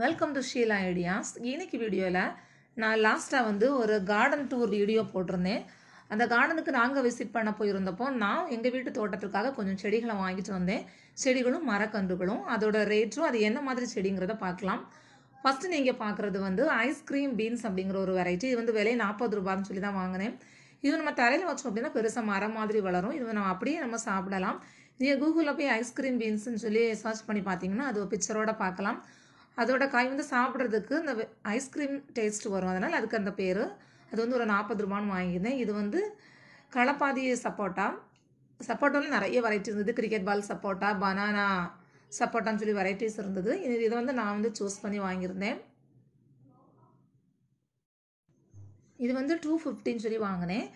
welcome to Sheila ideas இன்னைக்கு வீடியோவில் நான் லாஸ்ட்டாக வந்து ஒரு கார்டன் டூர் வீடியோ போட்டிருந்தேன் அந்த கார்டனுக்கு நாங்கள் விசிட் பண்ண போயிருந்தப்போ நான் எங்கள் வீட்டு தோட்டத்துக்காக கொஞ்சம் செடிகளை வாங்கிட்டு வந்தேன் செடிகளும் மரக்கன்றுகளும் அதோட ரேட்டும் அது என்ன மாதிரி செடிங்கிறத பார்க்கலாம் ஃபஸ்ட்டு நீங்கள் பார்க்குறது வந்து ஐஸ்கிரீம் பீன்ஸ் அப்படிங்கிற ஒரு வெரைட்டி இது வந்து விலை நாற்பது ரூபான்னு சொல்லி தான் வாங்கினேன் இது நம்ம தரையில் வச்சோம் அப்படின்னா பெருசாக மரம் மாதிரி வளரும் இது நம்ம அப்படியே நம்ம சாப்பிடலாம் நீங்கள் கூகுளில் போய் ஐஸ்கிரீம் பீன்ஸ்ன்னு சொல்லி சர்ச் பண்ணி பார்த்தீங்கன்னா அது பிக்சரோட பார்க்கலாம் அதோட காய் வந்து சாப்பிட்றதுக்கு இந்த ஐஸ்கிரீம் டேஸ்ட் வரும் அதனால் அதுக்கு அந்த பேர் அது வந்து ஒரு நாற்பது ரூபான்னு வாங்கியிருந்தேன் இது வந்து களப்பாதி சப்போட்டா சப்போட்டாவில் நிறைய வெரைட்டி இருந்தது கிரிக்கெட் பால் சப்போட்டா பனானா சப்போட்டான்னு சொல்லி வெரைட்டிஸ் இருந்தது இது இதை வந்து நான் வந்து சூஸ் பண்ணி வாங்கியிருந்தேன் இது வந்து டூ ஃபிஃப்டின்னு சொல்லி வாங்கினேன்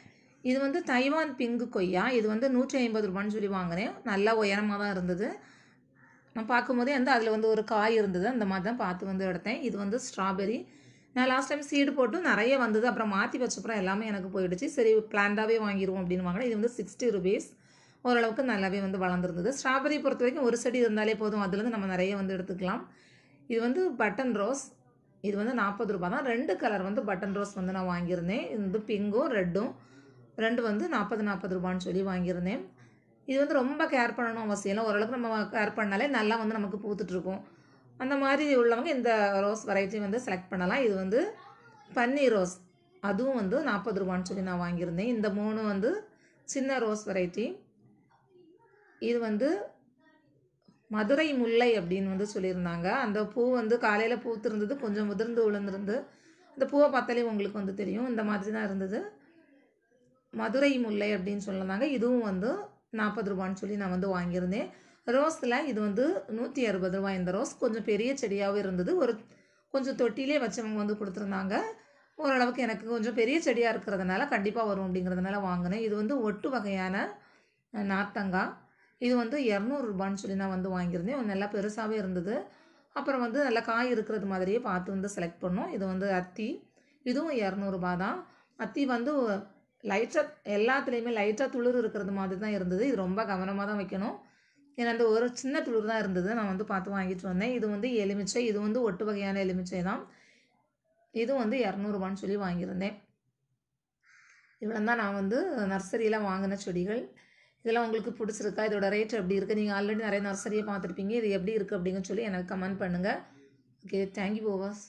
இது வந்து தைவான் பிங்கு கொய்யா இது வந்து நூற்றி ஐம்பது ரூபான்னு சொல்லி வாங்கினேன் நல்லா உயரமாக தான் இருந்தது நான் பார்க்கும்போதே வந்து அதில் வந்து ஒரு காய் இருந்தது அந்த மாதிரி தான் பார்த்து வந்து எடுத்தேன் இது வந்து ஸ்ட்ராபெரி நான் லாஸ்ட் டைம் சீடு போட்டு நிறைய வந்தது அப்புறம் மாற்றி வச்சப்புறம் எல்லாமே எனக்கு போயிடுச்சு சரி பிளான்டாகவே வாங்கிடுவோம் அப்படின்னு வாங்கினா இது வந்து சிக்ஸ்டி ருபீஸ் ஓரளவுக்கு நல்லாவே வந்து வளர்ந்துருந்தது ஸ்ட்ராபெரி பொறுத்த வரைக்கும் ஒரு செடி இருந்தாலே போதும் அதுலேருந்து நம்ம நிறைய வந்து எடுத்துக்கலாம் இது வந்து பட்டன் ரோஸ் இது வந்து நாற்பது ரூபா தான் ரெண்டு கலர் வந்து பட்டன் ரோஸ் வந்து நான் வாங்கியிருந்தேன் இது வந்து பிங்கும் ரெட்டும் ரெண்டு வந்து நாற்பது நாற்பது ரூபான்னு சொல்லி வாங்கியிருந்தேன் இது வந்து ரொம்ப கேர் பண்ணணும் அவசியம் இல்லை ஓரளவுக்கு நம்ம கேர் பண்ணாலே நல்லா வந்து நமக்கு பூத்துட்ருக்கும் அந்த மாதிரி உள்ளவங்க இந்த ரோஸ் வெரைட்டி வந்து செலக்ட் பண்ணலாம் இது வந்து பன்னீர் ரோஸ் அதுவும் வந்து நாற்பது ரூபான்னு சொல்லி நான் வாங்கியிருந்தேன் இந்த மூணு வந்து சின்ன ரோஸ் வெரைட்டி இது வந்து மதுரை முல்லை அப்படின்னு வந்து சொல்லியிருந்தாங்க அந்த பூ வந்து காலையில் பூத்துருந்தது கொஞ்சம் முதிர்ந்து விழுந்துருந்து இந்த பூவை பார்த்தாலே உங்களுக்கு வந்து தெரியும் இந்த மாதிரி தான் இருந்தது மதுரை முல்லை அப்படின்னு சொல்லியிருந்தாங்க இதுவும் வந்து நாற்பது ரூபான்னு சொல்லி நான் வந்து வாங்கியிருந்தேன் ரோஸில் இது வந்து நூற்றி அறுபது ரூபா இந்த ரோஸ் கொஞ்சம் பெரிய செடியாகவே இருந்தது ஒரு கொஞ்சம் தொட்டிலே வச்சவங்க வந்து கொடுத்துருந்தாங்க ஓரளவுக்கு எனக்கு கொஞ்சம் பெரிய செடியாக இருக்கிறதுனால கண்டிப்பாக வரும் அப்படிங்கிறதுனால வாங்கினேன் இது வந்து ஒட்டு வகையான நாத்தங்காய் இது வந்து இரநூறுபான்னு சொல்லி நான் வந்து வாங்கியிருந்தேன் நல்லா பெருசாகவே இருந்தது அப்புறம் வந்து நல்லா காய் இருக்கிறது மாதிரியே பார்த்து வந்து செலக்ட் பண்ணோம் இது வந்து அத்தி இதுவும் இரநூறுபா தான் அத்தி வந்து லைட்டாக எல்லாத்துலேயுமே லைட்டாக துளிர் இருக்கிறது மாதிரி தான் இருந்தது இது ரொம்ப கவனமாக தான் வைக்கணும் ஏன்னா அந்த ஒரு சின்ன துளிர் தான் இருந்தது நான் வந்து பார்த்து வாங்கிட்டு வந்தேன் இது வந்து எலுமிச்சை இது வந்து ஒட்டு வகையான எலுமிச்சை தான் இது வந்து இரநூறுபான்னு சொல்லி வாங்கியிருந்தேன் இவ்வளோ தான் நான் வந்து நர்சரியில் வாங்கின செடிகள் இதெல்லாம் உங்களுக்கு பிடிச்சிருக்கா இதோட ரேட் எப்படி இருக்குது நீங்கள் ஆல்ரெடி நிறைய நர்சரியை பார்த்துருப்பீங்க இது எப்படி இருக்குது அப்படின்னு சொல்லி எனக்கு கமெண்ட் பண்ணுங்கள் ஓகே தேங்க்யூ போவாஸ்